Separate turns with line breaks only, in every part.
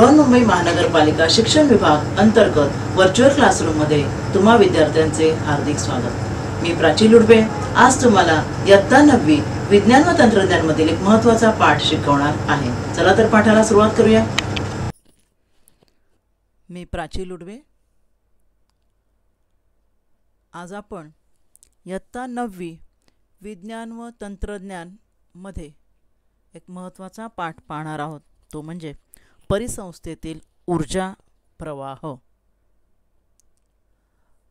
बृहन्मुंबई महानगरपालिका शिक्षण विभाग अंतर्गत व्हर्च्युअल क्लासरूममध्ये तुम्हा विद्यार्थ्यांचे हार्दिक स्वागत मी प्राची लुडबे आज तुम्हाला इयत्ता नववी विज्ञान व तंत्रज्ञानमधील एक महत्त्वाचा पाठ शिकवणार आहे चला तर पाठाला सुरुवात करूया मी प्राची लुडवे आज आपण इयत्ता नववी विज्ञान व तंत्रज्ञानमध्ये एक महत्त्वाचा पाठ पाहणार आहोत तो म्हणजे परिसंस्थेतील ऊर्जा प्रवाह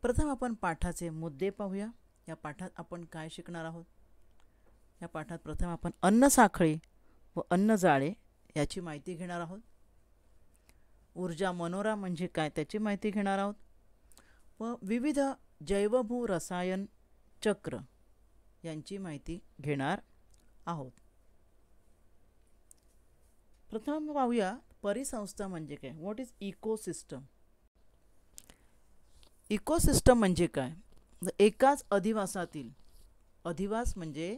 प्रथम आपण पाठाचे मुद्दे पाहूया या पाठात आपण काय शिकणार आहोत या पाठात प्रथम आपण अन्न साखळी व अन्न जाळे याची माहिती घेणार आहोत ऊर्जा मनोरा म्हणजे काय त्याची माहिती घेणार आहोत व विविध जैवभू रसायन चक्र यांची माहिती घेणार आहोत प्रथम पाहूया परिसंस्था म्हणजे काय व्हॉट इज इकोसिस्टम इकोसिस्टम म्हणजे काय एकाच अधिवासातील अधिवास म्हणजे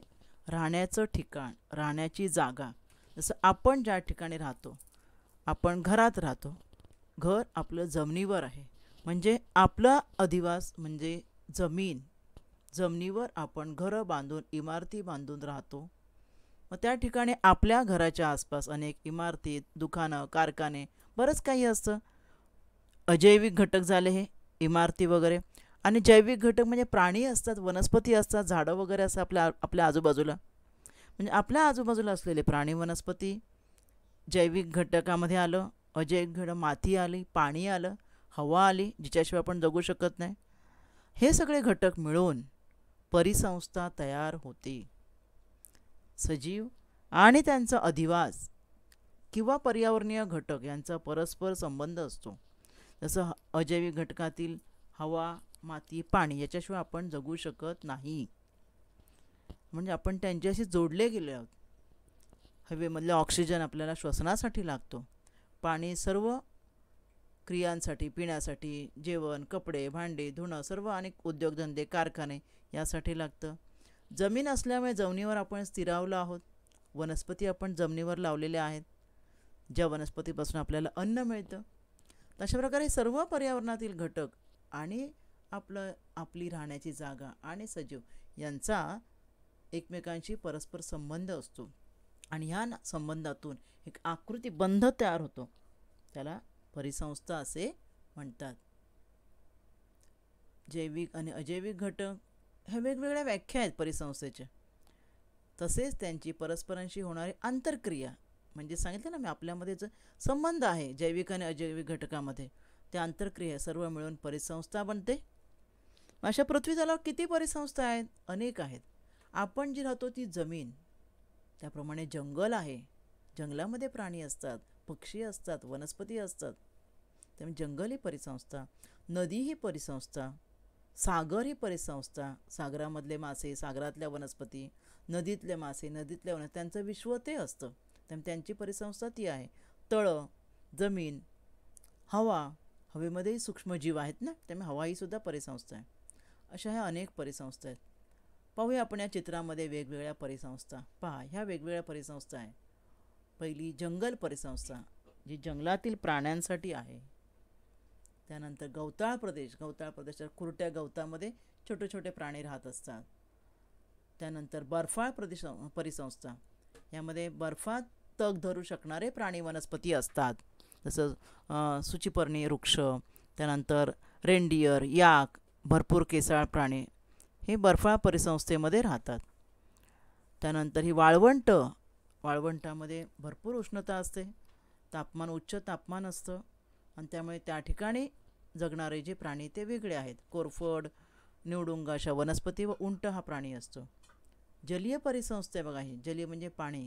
राहण्याचं ठिकाण राहण्याची जागा जसं आपण ज्या ठिकाणी राहतो आपण घरात राहतो घर आपलं जमिनीवर आहे म्हणजे आपला अधिवास म्हणजे जमीन जमिनीवर आपण घरं बांधून इमारती बांधून राहतो मग त्या ठिकाणी आपल्या घराच्या आसपास अनेक इमारती दुकानं कारखाने बरंच काही असतं अजैविक घटक झाले हे इमारती वगैरे आणि जैविक घटक म्हणजे प्राणी असतात वनस्पती असतात झाडं वगैरे असतात आपल्या आपल्या आजूबाजूला म्हणजे आपल्या आजूबाजूला असलेले प्राणी वनस्पती जैविक घटकामध्ये आलं अजैविक घटक माती आली पाणी आलं हवा आली जिच्याशिवाय आपण जगू शकत नाही हे सगळे घटक मिळून परिसंस्था तयार होती सजीव आणि त्यांचा अधिवास किंवा पर्यावरणीय घटक यांचा परस्पर संबंध असतो जसं अजैविक घटकातील हवा माती पाणी याच्याशिवाय आपण जगू शकत नाही म्हणजे आपण त्यांच्याशी जोडले गेले आहोत हवेमधले ऑक्सिजन आपल्याला श्वसनासाठी लागतो पाणी सर्व क्रियांसाठी पिण्यासाठी जेवण कपडे भांडे धुणं सर्व अनेक उद्योगधंदे कारखाने यासाठी लागतं जमीन असल्यामुळे जमिनीवर आपण स्थिरावलो आहोत वनस्पती आपण जमिनीवर लावलेल्या आहेत ज्या वनस्पतीपासून आपल्याला अन्न मिळतं अशा प्रकारे सर्व पर्यावरणातील घटक आणि आपलं आपली राहण्याची जागा आणि सजीव यांचा एकमेकांशी परस्पर संबंध असतो आणि ह्या संबंधातून एक आकृती बंध तयार होतो त्याला परिसंस्था असे म्हणतात जैविक आणि अजैविक घटक ह्या वेगवेगळ्या व्याख्या आहेत परिसंस्थेच्या तसेच त्यांची परस्परांशी होणारी आंतरक्रिया म्हणजे सांगितलं ना मी आपल्यामध्ये जो संबंध आहे जैविक आणि अजैविक घटकामध्ये त्या आंतरक्रिया सर्व मिळून परिसंस्था बनते अशा पृथ्वी झाल्यावर किती परिसंस्था आहेत अनेक आहेत आपण जी राहतो ती जमीन त्याप्रमाणे जंगल आहे जंगलामध्ये प्राणी असतात पक्षी असतात वनस्पती असतात त्यामुळे जंगल ही परिसंस्था नदी ही परिसंस्था सागर ही परिसंस्था सागरामधले मासे सागरातल्या वनस्पती नदीतले मासे नदीतल्या वनस्पती त्यांचं विश्व ते असतं त्यामुळे त्यांची परिसंस्था ती आहे तळं जमीन हवा हवेमध्येही सूक्ष्मजीव आहेत ना त्यामुळे हवा ही सुद्धा परिसंस्था आहे अशा ह्या अनेक परिसंस्था आहेत पाहूया आपण या चित्रामध्ये वेगवेगळ्या परिसंस्था पहा ह्या वेगवेगळ्या परिसंस्था आहे पहिली जंगल परिसंस्था जी जंगलातील प्राण्यांसाठी आहे त्यानंतर गवताळ प्रदेश गवताळ प्रदेशात कुरट्या गवतामध्ये छोटे छोटे प्राणी राहत असतात त्यानंतर बर्फाळ प्रदेश परिसंस्था यामध्ये बर्फात तग धरू शकणारे प्राणी वनस्पती असतात जसं सुचिपर्णी वृक्ष त्यानंतर रेंडियर याक भरपूर केसाळ प्राणी हे बर्फाळ परिसंस्थेमध्ये राहतात त्यानंतर ही वाळवंट वाळवंटामध्ये भरपूर उष्णता असते तापमान उच्च तापमान असतं आणि त्यामुळे त्या ठिकाणी जगणारे जे प्राणी ते वेगळे आहेत कोरफड निवडुंग अशा वनस्पती व उंट हा प्राणी असतो जलीय परिसंस्था आहे बघा ही जलीय म्हणजे पाणी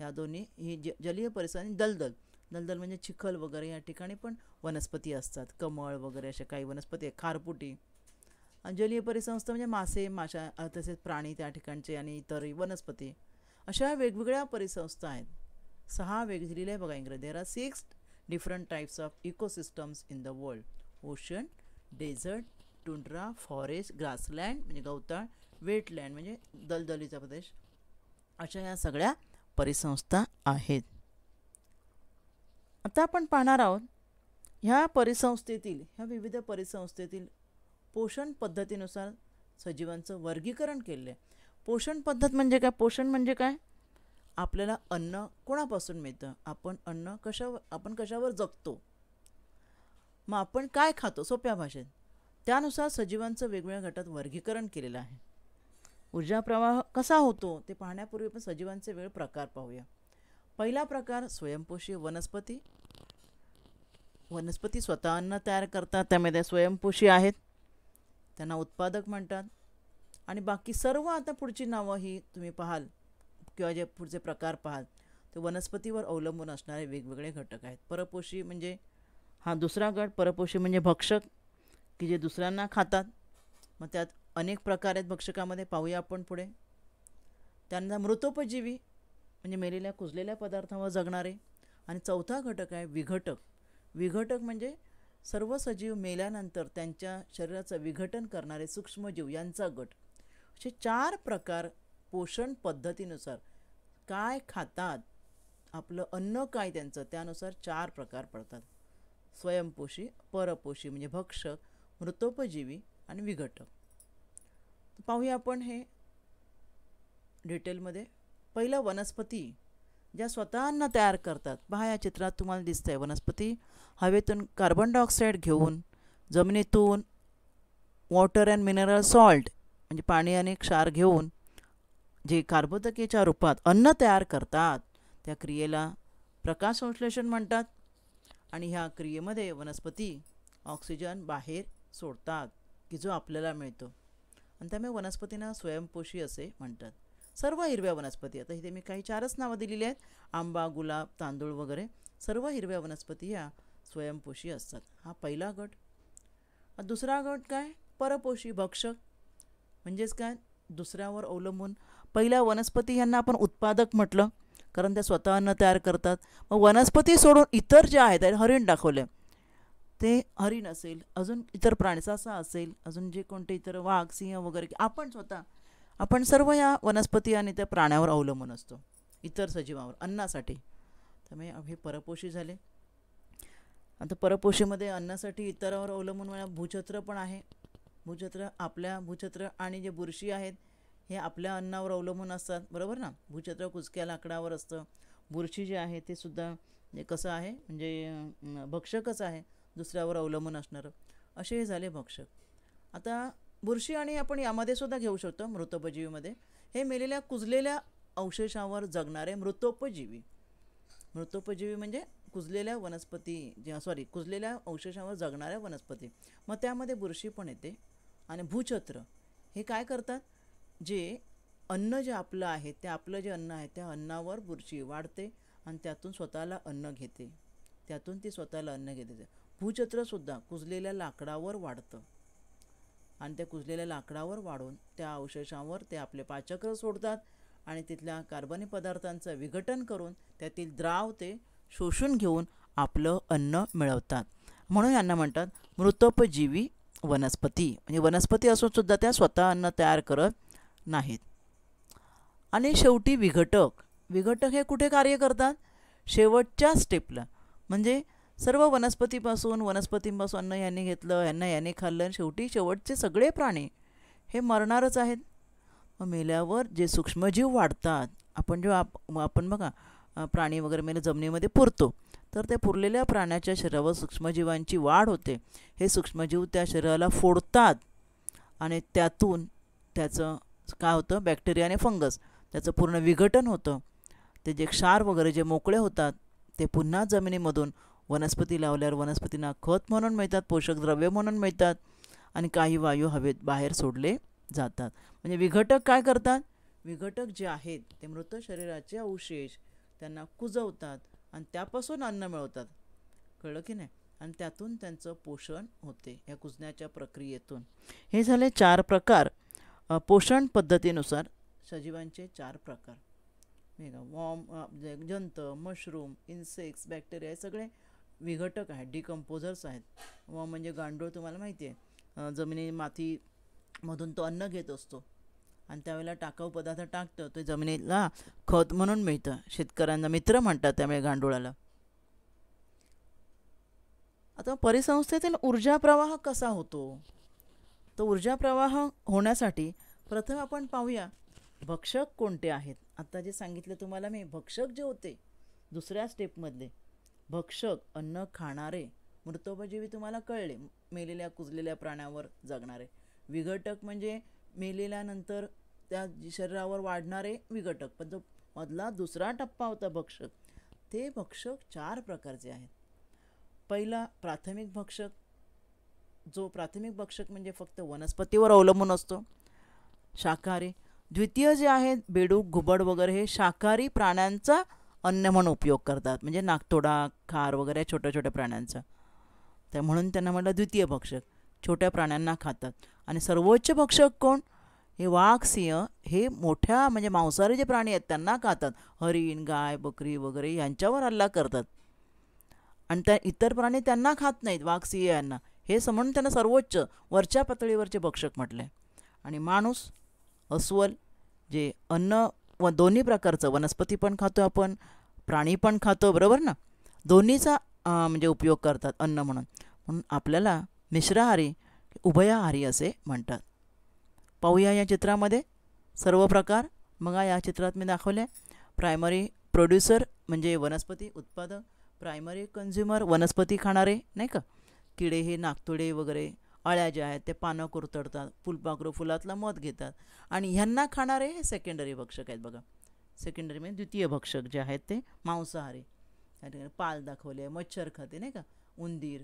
या दोन्ही ही ज जलीय परिसर आणि दलदल दलदल म्हणजे चिखल वगैरे या ठिकाणी पण वनस्पती असतात कमळ वगैरे अशा काही वनस्पती आहे खारपुटी आणि जलीय परिसंस्था म्हणजे मासे माशा तसेच प्राणी त्या ठिकाणचे आणि इतर वनस्पती अशा वेगवेगळ्या परिसंस्था आहेत सहा वेगळी आहे बघा इंग्रज there are six different types of ecosystems in the world ocean desert tundra forest grassland म्हणजे गवताळ वेटलँड म्हणजे दलदलीचा प्रदेश अशा ह्या सगळ्या परिसंस्था आहेत आता आपण पाहणार आहोत ह्या परिसंस्थेतील ह्या विविध परिसंस्थेतील पोषण पद्धतीनुसार सजीवांचं वर्गीकरण केलेलं आहे पोषण पद्धत म्हणजे काय पोषण म्हणजे काय आपल्याला अन्न कोणापासून मिळतं आपण अन्न कशावर आपण कशावर जगतो मग आपण काय खातो सोप्या भाषेत त्यानुसार सजीवांचं वेगवेगळ्या गटात वर्गीकरण केलेलं आहे ऊर्जा प्रवाह कसा होतो ते पाहण्यापूर्वी आपण सजीवांचे वेळ प्रकार पाहूया पहिला प्रकार स्वयंपोषी वनस्पती वनस्पती स्वतः अन्न तयार करतात त्यामध्ये स्वयंपोषी आहेत त्यांना उत्पादक म्हणतात आणि बाकी सर्व आता पुढची नावं ही तुम्ही पाहाल किंवा जे पुढचे प्रकार पाहाल ते वनस्पतीवर अवलंबून असणारे वेगवेगळे घटक आहेत परपोषी म्हणजे हा दुसरा गट परपोषी म्हणजे भक्षक की जे दुसऱ्यांना खातात मग त्यात अनेक प्रकार आहेत भक्षकामध्ये पाहूया आपण पुढे त्यांना मृतोपजीवी म्हणजे मेलेल्या कुजलेल्या पदार्थावर जगणारे आणि चौथा घटक आहे विघटक विघटक म्हणजे सर्व सजीव मेल्यानंतर त्यांच्या शरीराचं विघटन करणारे सूक्ष्मजीव यांचा गट असे चार प्रकार पोषण पद्धतीनुसार काय खातात आपलं अन्न काय त्यांचं त्यानुसार चार प्रकार पडतात स्वयंपोषी परपोषी म्हणजे भक्षक मृतोपजीवी आणि विघटक पाहूया आपण हे डिटेलमध्ये पहिलं वनस्पती ज्या स्वतः अन्न तयार करतात पहा या चित्रात तुम्हाला दिसतं आहे वनस्पती हवेतून कार्बन डायऑक्साईड घेऊन जमिनीतून वॉटर अँड मिनरल सॉल्ट म्हणजे पाणी आणि क्षार घेऊन जे कार्बोदकेच्या रूपात अन्न तयार करतात त्या क्रियेला संश्लेषण म्हणतात आणि ह्या क्रियेमध्ये वनस्पती ऑक्सिजन बाहेर सोडतात की जो आपल्याला मिळतो आणि त्यामुळे वनस्पतींना स्वयंपोषी असे म्हणतात सर्व हिरव्या वनस्पती आता इथे मी काही चारच नावं दिलेली आहेत आंबा गुलाब तांदूळ वगैरे सर्व हिरव्या वनस्पती ह्या स्वयंपोषी असतात हा पहिला गट दुसरा गट काय परपोषी भक्षक म्हणजेच काय दुसऱ्यावर अवलंबून पहिल्या वनस्पती यांना आपण उत्पादक म्हटलं कारण त्या स्वतः अन्न तयार करतात मग वनस्पती सोडून इतर जे आहेत हरिण दाखवले ते हरिण असेल अजून इतर असा असेल अजून जे कोणते इतर वाघ सिंह वगैरे आपण स्वतः आपण सर्व या वनस्पती आणि त्या प्राण्यावर अवलंबून असतो इतर सजीवावर अन्नासाठी त्यामुळे हे परपोषी झाले आता परपोषीमध्ये अन्नासाठी इतरावर अवलंबून भूछत्र पण आहे भूछत्र आपल्या भूछत्र आणि जे बुरशी आहेत हे आपल्या अन्नावर अवलंबून असतात बरोबर ना भूचत्र कुचक्या लाकडावर असतं बुरशी जे आहे ते सुद्धा कसं आहे म्हणजे भक्षकच आहे दुसऱ्यावर अवलंबून असणारं असे हे झाले भक्षक आता बुरशी आणि आपण यामध्ये सुद्धा घेऊ शकतो मृतोपजीवीमध्ये हे मेलेल्या कुजलेल्या अवशेषावर जगणारे मृतोपजीवी मृतोपजीवी म्हणजे कुजलेल्या वनस्पती सॉरी कुजलेल्या अवशेषावर जगणाऱ्या वनस्पती मग त्यामध्ये बुरशी पण येते आणि भूछत्र हे काय करतात जे अन्न जे आपलं आहे ते आपलं जे अन्न आहे त्या अन्नावर बुरशी वाढते आणि त्यातून स्वतःला अन्न घेते त्यातून ती स्वतःला अन्न घेते भूचत्रसुद्धा कुजलेल्या लाकडावर वाढतं आणि त्या कुजलेल्या लाकडावर वाढून त्या अवशेषांवर ते आपले पाचक्र सोडतात आणि तिथल्या कार्बनी पदार्थांचं विघटन करून त्यातील द्राव ते शोषून घेऊन आपलं अन्न मिळवतात म्हणून यांना म्हणतात मृतोपजीवी वनस्पती म्हणजे वनस्पती असूनसुद्धा त्या स्वतः अन्न तयार करत नाहीत आणि शेवटी विघटक विघटक हे कुठे कार्य करतात शेवटच्या स्टेपला म्हणजे सर्व वनस्पतीपासून वनस्पतींपासून अन्न यांनी घेतलं यांना याने खाल्लं शेवटी शेवटचे सगळे प्राणी हे मरणारच आहेत मग मेल्यावर जे सूक्ष्मजीव वाढतात आपण जेव्हा आप आपण बघा प्राणी वगैरे मेलं जमिनीमध्ये पुरतो तर त्या पुरलेल्या प्राण्याच्या शरीरावर सूक्ष्मजीवांची वाढ होते हे सूक्ष्मजीव त्या शरीराला फोडतात आणि त्यातून त्याचं काय होतं बॅक्टेरिया आणि फंगस त्याचं पूर्ण विघटन होतं ते जे क्षार वगैरे जे मोकळे होतात ते पुन्हा जमिनीमधून वनस्पती लावल्यावर वनस्पतींना खत म्हणून मिळतात पोषक द्रव्य म्हणून मिळतात आणि काही वायू हवेत बाहेर सोडले जातात म्हणजे विघटक काय करतात विघटक जे आहेत ते मृत शरीराचे अवशेष त्यांना कुजवतात आणि त्यापासून अन्न मिळवतात कळलं की नाही आणि त्यातून त्यांचं पोषण होते या कुजण्याच्या प्रक्रियेतून हे झाले चार प्रकार पोषण पद्धतीनुसार सजीवांचे चार प्रकार नाही जंत मशरूम इन्सेक्ट्स बॅक्टेरिया हे सगळे विघटक आहेत डिकम्पोजर्स आहेत व म्हणजे गांडूळ तुम्हाला माहिती आहे जमिनी मातीमधून तो अन्न घेत असतो आणि त्यावेळेला टाकाऊ पदार्थ टाकतो ते जमिनीला खत म्हणून मिळतं शेतकऱ्यांना मित्र म्हणतात त्यामुळे गांडुळाला आता परिसंस्थेतील ऊर्जा प्रवाह कसा होतो तो ऊर्जा प्रवाह होण्यासाठी प्रथम आपण पाहूया भक्षक कोणते आहेत आत्ता जे सांगितलं तुम्हाला मी भक्षक जे होते दुसऱ्या स्टेपमधले भक्षक अन्न खाणारे मृतोपजीवी तुम्हाला कळले मेलेल्या कुजलेल्या प्राण्यावर जगणारे विघटक म्हणजे मेलेल्यानंतर त्या शरीरावर वाढणारे विघटक पण जो मधला दुसरा टप्पा होता भक्षक ते भक्षक चार प्रकारचे आहेत पहिला प्राथमिक भक्षक जो प्राथमिक भक्षक म्हणजे फक्त वनस्पतीवर अवलंबून असतो शाकाहारी द्वितीय जे आहे बेडूक घुबड वगैरे हे शाकाहारी प्राण्यांचा अन्न म्हणून उपयोग करतात म्हणजे नागतोडा खार वगैरे छोट्या छोट्या प्राण्यांचा तर म्हणून त्यांना म्हटलं द्वितीय भक्षक छोट्या प्राण्यांना खातात आणि सर्वोच्च भक्षक कोण हे वाघ सिंह हे मोठ्या म्हणजे मांसाहारी जे प्राणी आहेत त्यांना खातात हरिण गाय बकरी वगैरे यांच्यावर हल्ला करतात आणि त्या इतर प्राणी त्यांना खात नाहीत वाघ सिंह यांना हे समजून त्यांना सर्वोच्च वरच्या पातळीवरचे भक्षक म्हटले आणि माणूस अस्वल जे अन्न व दोन्ही प्रकारचं वनस्पती पण खातो आपण प्राणी पण खातो बरोबर ना दोन्हीचा म्हणजे उपयोग करतात अन्न म्हणून म्हणून आपल्याला मिश्राहारी उभयाहारी असे म्हणतात पाहूया या चित्रामध्ये सर्व प्रकार मग या चित्रात मी दाखवले प्रायमरी प्रोड्युसर म्हणजे वनस्पती उत्पादक प्रायमरी कन्झ्युमर वनस्पती खाणारे नाही का किडे हे नागतोडे वगैरे अळ्या ज्या आहेत ते पानं कुरतडतात फुलपाखरू फुलातला मध घेतात आणि ह्यांना खाणारे हे सेकंडरी भक्षक आहेत बघा सेकंडरी म्हणजे द्वितीय भक्षक जे आहेत ते मांसाहारी पाल दाखवले मच्छर खाते नाही का उंदीर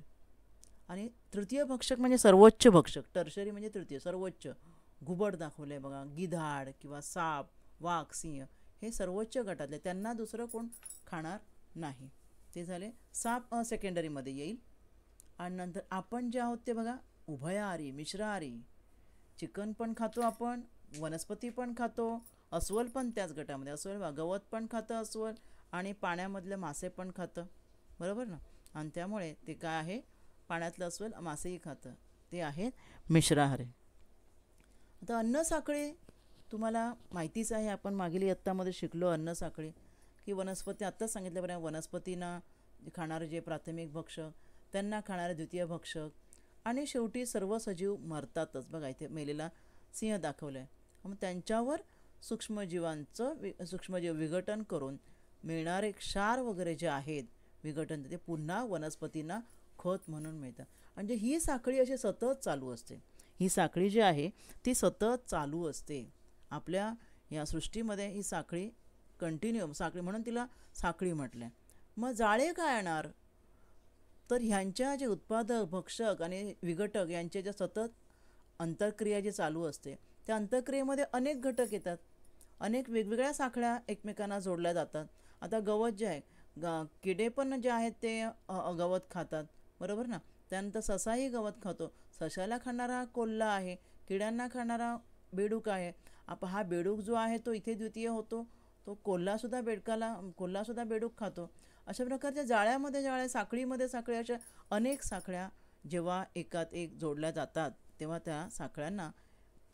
आणि तृतीय भक्षक म्हणजे सर्वोच्च भक्षक टर्शरी म्हणजे तृतीय सर्वोच्च घुबड दाखवले बघा गिधाड किंवा साप वाघ सिंह हे सर्वोच्च गटातले त्यांना दुसरं कोण खाणार नाही ते झाले साप सेकंडरीमध्ये येईल आणि नंतर आपण जे आहोत ते बघा उभयाहारी मिश्रहारी चिकन पण खातो आपण वनस्पती पण खातो अस्वल पण त्याच गटामध्ये अस्वल गवत पण खातं अस्वल आणि पाण्यामधलं मासे पण खातं बरोबर ना आणि त्यामुळे ते काय आहे पाण्यातलं अस्वल मासेही खातं ते आहेत मिश्राहारी आता अन्न साखळी तुम्हाला माहितीच आहे आपण मागील इयत्तामध्ये शिकलो अन्न साखळी की वनस्पती आत्ताच सांगितल्याप्रमाणे वनस्पतींना खाणारं जे प्राथमिक भक्ष त्यांना खाणारे द्वितीय भक्षक आणि शेवटी सर्व सजीव मरतातच बघा इथे मेलेला सिंह दाखवलं आहे मग त्यांच्यावर सूक्ष्मजीवांचं वि सूक्ष्मजीव विघटन करून मिळणारे क्षार वगैरे जे आहेत विघटन ते पुन्हा वनस्पतींना खत म्हणून मिळतं म्हणजे ही साखळी अशी सतत चालू असते ही साखळी जी आहे ती सतत चालू असते आपल्या या सृष्टीमध्ये ही साखळी कंटिन्यू साखळी म्हणून तिला साखळी म्हटलं आहे मग जाळे काय येणार तर ह्यांच्या जे उत्पादक भक्षक आणि विघटक यांच्या ज्या सतत अंतरक्रिया जी चालू असते त्या अंतरक्रियेमध्ये अनेक घटक येतात अनेक वेगवेगळ्या साखळ्या एकमेकांना जोडल्या जातात आता गवत जे आहे ग किडे पण जे आहेत ते गवत खातात बरोबर ना त्यानंतर ससाही गवत खातो सशाला खाणारा कोल्हा आहे किड्यांना खाणारा बेडूक आहे आप हा बेडूक जो आहे तो इथे द्वितीय होतो तो कोल्हासुद्धा बेडकाला कोल्हासुद्धा बेडूक खातो अशा प्रकारच्या जाळ्यामध्ये जाळ्या साखळीमध्ये साखळी अशा अनेक साखळ्या जेव्हा एकात एक जोडल्या जातात तेव्हा त्या साखळ्यांना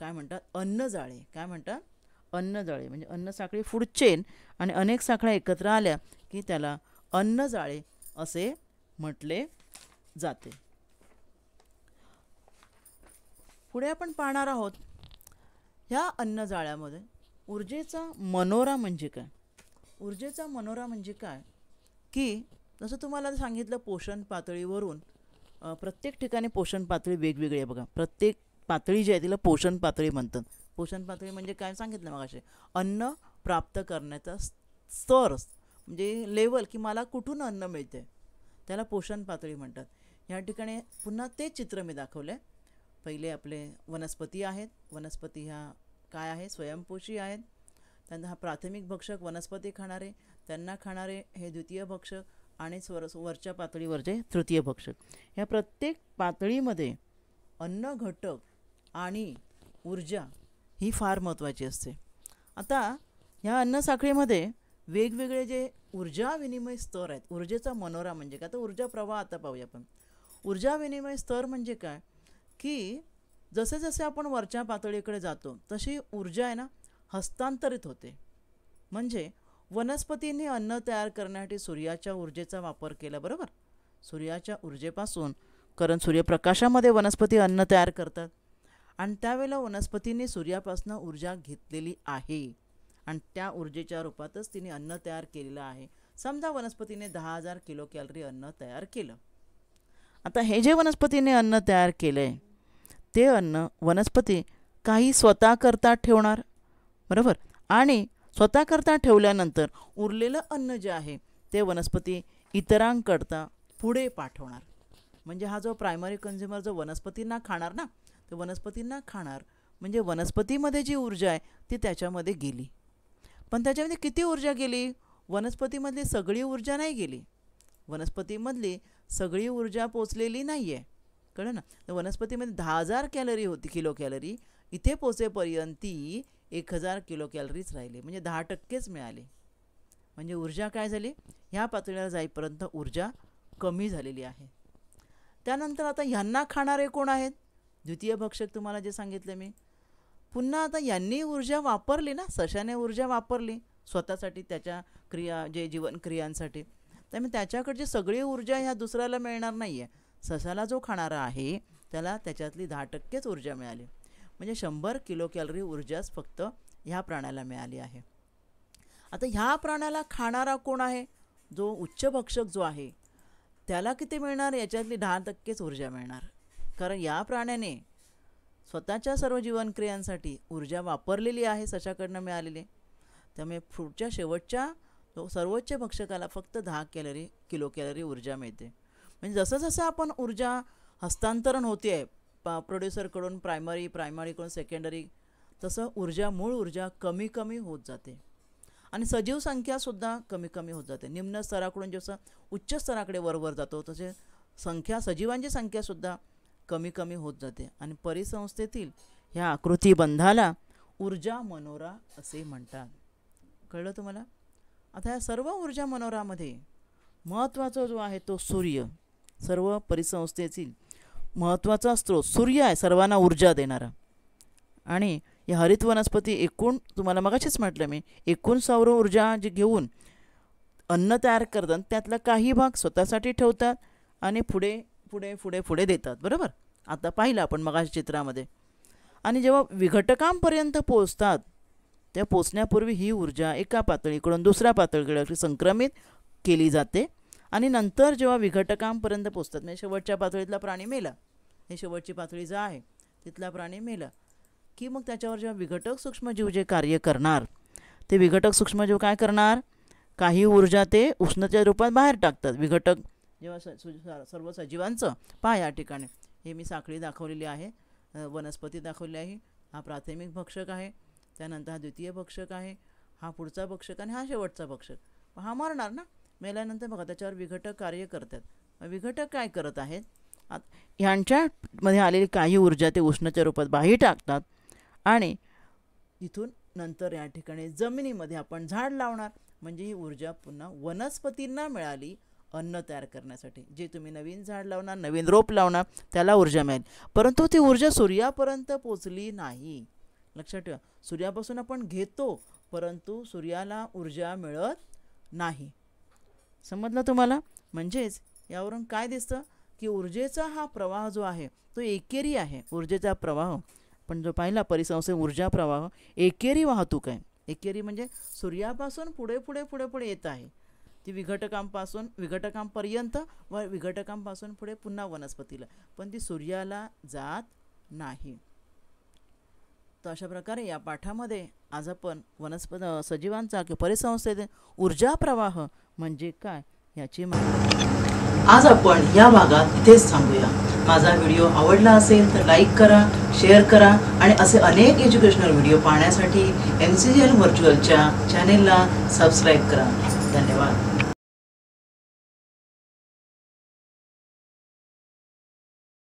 काय म्हणतात अन्न जाळे काय म्हणतात अन्न जाळे म्हणजे अन्न साखळी फूड चेन आणि अनेक साखळ्या एकत्र आल्या की त्याला अन्न जाळे असे म्हटले जाते पुढे आपण पाहणार आहोत ह्या अन्न जाळ्यामध्ये ऊर्जेचा मनोरा म्हणजे काय ऊर्जेचा मनोरा म्हणजे काय की जसं तुम्हाला सांगितलं पोषण पातळीवरून प्रत्येक ठिकाणी पोषण पातळी वेगवेगळी आहे बघा प्रत्येक पातळी जी आहे तिला पोषण पातळी म्हणतात पोषण पातळी म्हणजे काय सांगितलं मग असे अन्न प्राप्त करण्याचा स्तर म्हणजे लेवल की मला कुठून अन्न मिळते त्याला पोषण पातळी म्हणतात ह्या ठिकाणी पुन्हा तेच चित्र मी दाखवलं आहे पहिले आपले वनस्पती आहेत वनस्पती ह्या काय आहे स्वयंपोषी आहेत त्यांना हा प्राथमिक भक्षक वनस्पती खाणारे त्यांना खाणारे हे द्वितीय भक्षक आणि स्वर वरच्या पातळीवरचे तृतीय भक्षक ह्या प्रत्येक पातळीमध्ये अन्न घटक आणि ऊर्जा ही फार महत्त्वाची असते आता ह्या अन्नसाखळीमध्ये वेगवेगळे जे ऊर्जा विनिमय स्तर आहेत ऊर्जेचा मनोरा म्हणजे काय तर ऊर्जा प्रवाह आता पाहूया आपण ऊर्जा विनिमय स्तर म्हणजे काय की जसे जसे आपण वरच्या पातळीकडे जातो तशी ऊर्जा आहे ना हस्तांतरित होते म्हणजे वनस्पतींनी अन्न तयार करण्यासाठी सूर्याच्या ऊर्जेचा वापर केला बरोबर सूर्याच्या ऊर्जेपासून कारण सूर्यप्रकाशामध्ये वनस्पती अन्न तयार करतात आणि त्यावेळेला वनस्पतींनी सूर्यापासून ऊर्जा घेतलेली आहे आणि त्या ऊर्जेच्या रूपातच तिने अन्न तयार केलेलं आहे समजा वनस्पतीने दहा हजार किलो कॅलरी अन्न तयार केलं आता हे जे वनस्पतीने अन्न तयार केलं आहे ते अन्न वनस्पती काही स्वतः करता ठेवणार बरोबर आणि स्वतःकरता ठेवल्यानंतर उरलेलं अन्न जे आहे ते वनस्पती इतरांकरता पुढे पाठवणार म्हणजे हा जो प्रायमरी कन्झ्युमर जो वनस्पतींना खाणार ना ते वनस्पतींना खाणार म्हणजे वनस्पतीमध्ये जी ऊर्जा आहे ती त्याच्यामध्ये गेली पण त्याच्यामध्ये किती ऊर्जा गेली वनस्पतीमधली सगळी ऊर्जा नाही गेली वनस्पतीमधली सगळी ऊर्जा पोचलेली नाही आहे कळलं ना तर वनस्पतीमध्ये दहा हजार कॅलरी होती किलो कॅलरी इथे पोचेपर्यंत ती एक हजार किलो कॅलरीज राहिले म्हणजे दहा टक्केच मिळाले म्हणजे ऊर्जा काय झाली ह्या पातळीला जाईपर्यंत ऊर्जा कमी झालेली आहे त्यानंतर आता ह्यांना खाणारे कोण आहेत द्वितीय भक्षक तुम्हाला जे सांगितले मी पुन्हा आता यांनी ऊर्जा वापरली ना सशाने ऊर्जा वापरली स्वतःसाठी त्याच्या क्रिया जे जीवनक्रियांसाठी त्यामुळे त्याच्याकडची सगळी ऊर्जा ह्या दुसऱ्याला मिळणार नाही आहे सशाला जो खाणारा आहे त्याला त्याच्यातली दहा टक्केच ऊर्जा मिळाली म्हणजे शंभर किलो कॅलरी ऊर्जाच फक्त ह्या प्राण्याला मिळाली आहे आता ह्या प्राण्याला खाणारा कोण आहे जो उच्चभक्षक जो आहे त्याला किती मिळणार याच्यातली दहा टक्केच ऊर्जा मिळणार कारण या प्राण्याने स्वतःच्या सर्व जीवनक्रियांसाठी ऊर्जा वापरलेली आहे सशाकडनं मिळालेली त्यामुळे फ्रूटच्या शेवटच्या सर्वोच्च भक्षकाला फक्त दहा कॅलरी किलो कॅलरी ऊर्जा मिळते म्हणजे जसं जसं आपण ऊर्जा हस्तांतरण होते आहे प प्रोड्युसरकडून प्रायमरी प्रायमरीकडून सेकंडरी तसं ऊर्जा मूळ ऊर्जा कमी कमी होत जाते आणि सजीव संख्यासुद्धा कमी कमी होत जाते निम्न स्तराकडून जसं उच्च स्तराकडे वरवर जातो तसे संख्या सजीवांची संख्यासुद्धा कमी कमी होत जाते आणि परिसंस्थेतील ह्या आकृतीबंधाला ऊर्जा मनोरा असे म्हणतात कळलं तुम्हाला आता या सर्व ऊर्जा मनोरामध्ये महत्त्वाचा जो आहे तो सूर्य सर्व परिसंस्थेतील महत्त्वाचा स्रोत सूर्य आहे सर्वांना ऊर्जा देणारा आणि या हरित वनस्पती एकूण तुम्हाला मगाशीच म्हटलं मी एकूण सौर ऊर्जा जी घेऊन अन्न तयार करतात त्यातला काही भाग स्वतःसाठी ठेवतात आणि पुढे पुढे पुढे पुढे देतात बरोबर आता पाहिलं आपण मगाच्या चित्रामध्ये आणि जेव्हा विघटकांपर्यंत पोचतात त्या पोचण्यापूर्वी ही ऊर्जा एका पातळीकडून दुसऱ्या पातळीकडे संक्रमित केली जाते आणि नंतर जेव्हा विघटकांपर्यंत पोचतात म्हणजे शेवटच्या पातळीतला प्राणी मेला हे शेवटची पातळी जा आहे तिथला प्राणी मेला की मग त्याच्यावर जेव्हा विघटक सूक्ष्मजीव जे कार्य करणार ते विघटक सूक्ष्मजीव काय करणार काही ऊर्जा ते उष्णतेच्या रूपात बाहेर टाकतात विघटक जेव्हा स सर्व सजीवांचं पहा या ठिकाणी हे मी साखळी दाखवलेली आहे वनस्पती दाखवली आहे हा प्राथमिक भक्षक आहे त्यानंतर हा द्वितीय भक्षक आहे हा पुढचा भक्षक आणि हा शेवटचा भक्षक हा मरणार ना मेल्यानंतर बघा त्याच्यावर विघटक कार्य करतात विघटक काय करत आहेत ह्यांच्यामध्ये आलेली काही ऊर्जा ते उष्णच्या रूपात बाहेर टाकतात आणि इथून नंतर या ठिकाणी जमिनीमध्ये आपण झाड लावणार म्हणजे ही ऊर्जा पुन्हा वनस्पतींना मिळाली अन्न तयार करण्यासाठी जे तुम्ही नवीन झाड लावणार नवीन रोप लावणार त्याला ऊर्जा मिळेल परंतु ती ऊर्जा सूर्यापर्यंत पोचली नाही लक्षात ठेवा सूर्यापासून आपण घेतो परंतु सूर्याला ऊर्जा मिळत नाही समजलं तुम्हाला म्हणजेच यावरून काय दिसतं की ऊर्जेचा हा प्रवाह जो आहे तो एकेरी आहे ऊर्जेचा प्रवाह पण जो पाहिला परिसंस्थे ऊर्जा प्रवाह एकेरी वाहतूक आहे एकेरी म्हणजे सूर्यापासून पुढे पुढे पुढे पुढे येत आहे ती विघटकांपासून विघटकांपर्यंत व विघटकांपासून पुढे पुन्हा वनस्पतीला पण ती सूर्याला जात नाही तर अशा प्रकारे या पाठामध्ये आज आपण वनस्प सजीवांचा किंवा परिसंस्थेत ऊर्जा प्रवाह म्हणजे काय याची माहिती आज आपण या भागात इथेच थांबूया माझा व्हिडिओ आवडला असेल तर लाईक करा शेअर करा आणि असे अनेक एज्युकेशनल व्हिडिओ पाहण्यासाठी एम सी जी एल व्हर्च्युअलच्या चॅनेलला सबस्क्राईब करा धन्यवाद